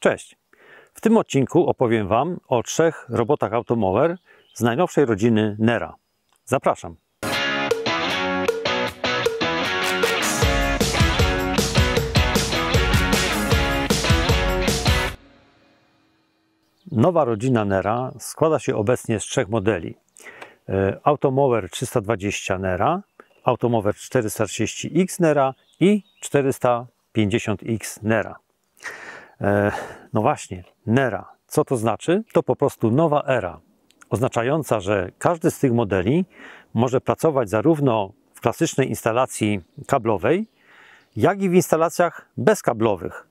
Cześć! W tym odcinku opowiem Wam o trzech robotach Automower z najnowszej rodziny Nera. Zapraszam! Nowa rodzina Nera składa się obecnie z trzech modeli. E, automower 320 Nera, Automower 430X Nera i 450X Nera. E, no właśnie, Nera. Co to znaczy? To po prostu nowa era, oznaczająca, że każdy z tych modeli może pracować zarówno w klasycznej instalacji kablowej, jak i w instalacjach bezkablowych.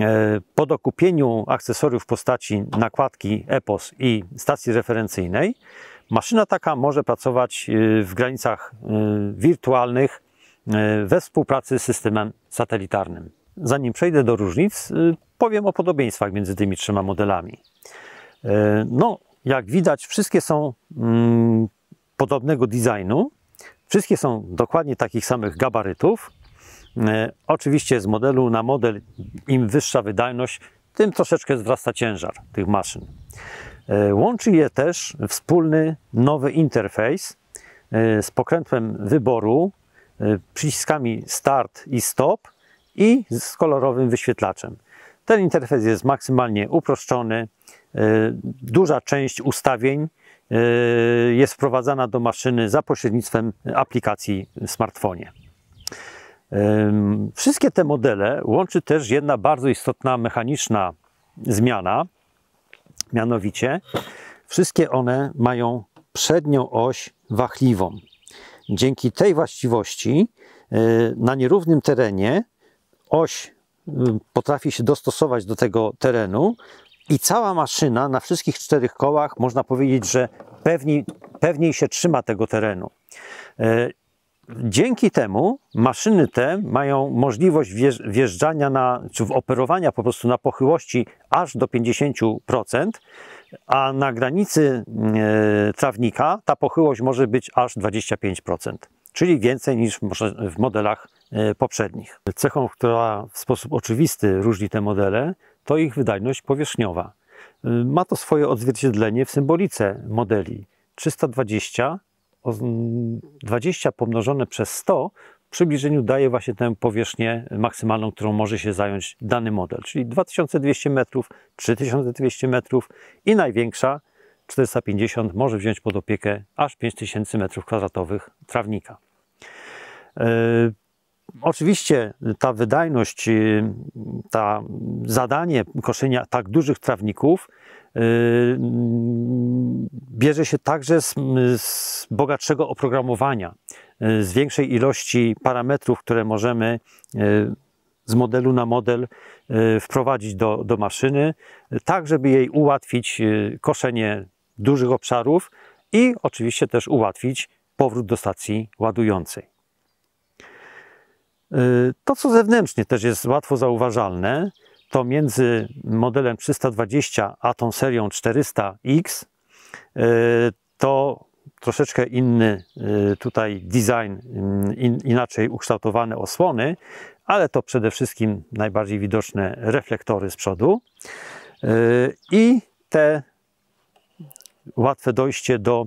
E, po dokupieniu akcesoriów w postaci nakładki EPOS i stacji referencyjnej, maszyna taka może pracować y, w granicach y, wirtualnych y, we współpracy z systemem satelitarnym. Zanim przejdę do różnic, powiem o podobieństwach między tymi trzema modelami. E, no, jak widać, wszystkie są mm, podobnego designu, wszystkie są dokładnie takich samych gabarytów. E, oczywiście z modelu na model im wyższa wydajność, tym troszeczkę wzrasta ciężar tych maszyn. E, łączy je też wspólny nowy interfejs z pokrętłem wyboru, przyciskami start i stop i z kolorowym wyświetlaczem. Ten interfejs jest maksymalnie uproszczony. Y, duża część ustawień y, jest wprowadzana do maszyny za pośrednictwem aplikacji w smartfonie. Wszystkie te modele łączy też jedna bardzo istotna mechaniczna zmiana, mianowicie wszystkie one mają przednią oś wachliwą. Dzięki tej właściwości y, na nierównym terenie oś potrafi się dostosować do tego terenu i cała maszyna na wszystkich czterech kołach można powiedzieć, że pewniej pewniej się trzyma tego terenu. E, dzięki temu maszyny te mają możliwość wjeżdżania na, czy operowania po prostu na pochyłości aż do 50%, a na granicy e, trawnika ta pochyłość może być aż 25%, czyli więcej niż w modelach E, poprzednich. Cechą, która w sposób oczywisty różni te modele, to ich wydajność powierzchniowa. E, ma to swoje odzwierciedlenie w symbolice modeli. 320, 20 pomnożone przez 100 w przybliżeniu daje właśnie tę powierzchnię maksymalną, którą może się zająć dany model, czyli 2200 metrów, 3200 metrów i największa 450 może wziąć pod opiekę aż 5000 m2 trawnika. E, Oczywiście ta wydajność, y, ta zadanie koszenia tak dużych trawników y, mm, bierze się także z, z bogatszego oprogramowania, y, z większej ilości parametrów, które możemy z modelu na model wprowadzić do, do maszyny, tak żeby jej ułatwić koszenie dużych obszarów i oczywiście też ułatwić powrót do stacji ładującej. Y, to, co zewnętrznie też jest łatwo zauważalne, to między modelem 320 a tą serią 400X y, to troszeczkę inny y, tutaj design, inaczej ukształtowane osłony, ale to przede wszystkim najbardziej widoczne reflektory z przodu i te łatwe dojście do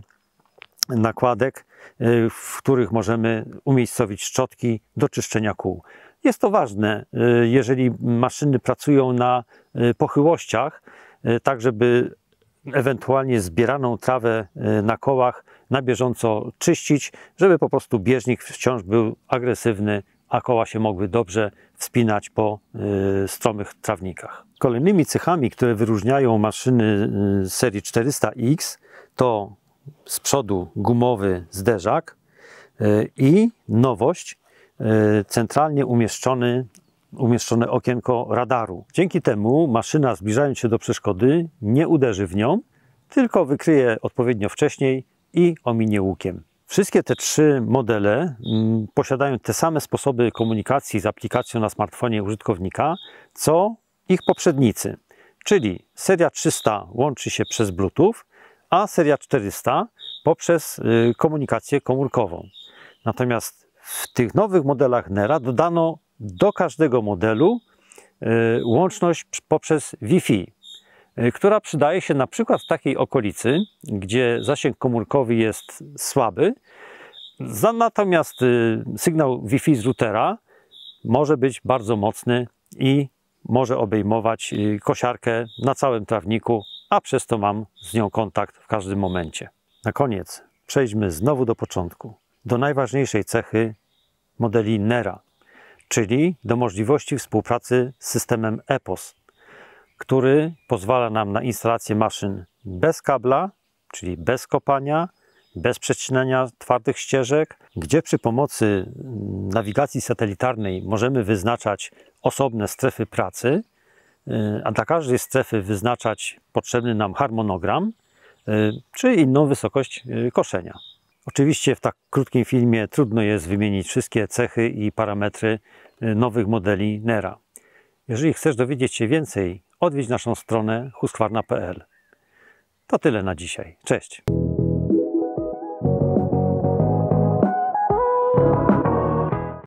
nakładek, y, w których możemy umiejscowić szczotki do czyszczenia kół. Jest to ważne, y, jeżeli maszyny pracują na y, pochyłościach, tak żeby ewentualnie zbieraną trawę na kołach na bieżąco czyścić, żeby po prostu bieżnik wciąż był agresywny, a koła się mogły dobrze wspinać po stromych trawnikach. Kolejnymi cechami, które wyróżniają maszyny serii 400X to z przodu gumowy zderzak e, i nowość e, centralnie umieszczony, umieszczone okienko radaru. Dzięki temu maszyna zbliżając się do przeszkody nie uderzy w nią, tylko wykryje odpowiednio wcześniej i ominie łukiem. Wszystkie te trzy modele mm, posiadają te same sposoby komunikacji z aplikacją na smartfonie użytkownika, co ich poprzednicy. Czyli seria 300 łączy się przez Bluetooth, a seria 400 poprzez y, komunikację komórkową. Natomiast w tych nowych modelach Nera dodano do każdego modelu y, łączność poprzez Wi-Fi, y, która przydaje się na przykład w takiej okolicy, gdzie zasięg komórkowy jest słaby, natomiast sygnał Wi-Fi z routera może być bardzo mocny i może obejmować kosiarkę na całym trawniku a przez to mam z nią kontakt w każdym momencie. Na koniec przejdźmy znowu do początku, do najważniejszej cechy modeli NERA, czyli do możliwości współpracy z systemem EPOS, który pozwala nam na instalację maszyn bez kabla, czyli bez kopania, bez przecinania twardych ścieżek, gdzie przy pomocy nawigacji satelitarnej możemy wyznaczać osobne strefy pracy, E, a dla każdej strefy wyznaczać potrzebny nam harmonogram e, czy inną wysokość e, koszenia. Oczywiście w tak krótkim filmie trudno jest wymienić wszystkie cechy i parametry nowych modeli NERA. Jeżeli chcesz dowiedzieć się więcej, odwiedź naszą stronę huskwarna.pl. To tyle na dzisiaj. Cześć!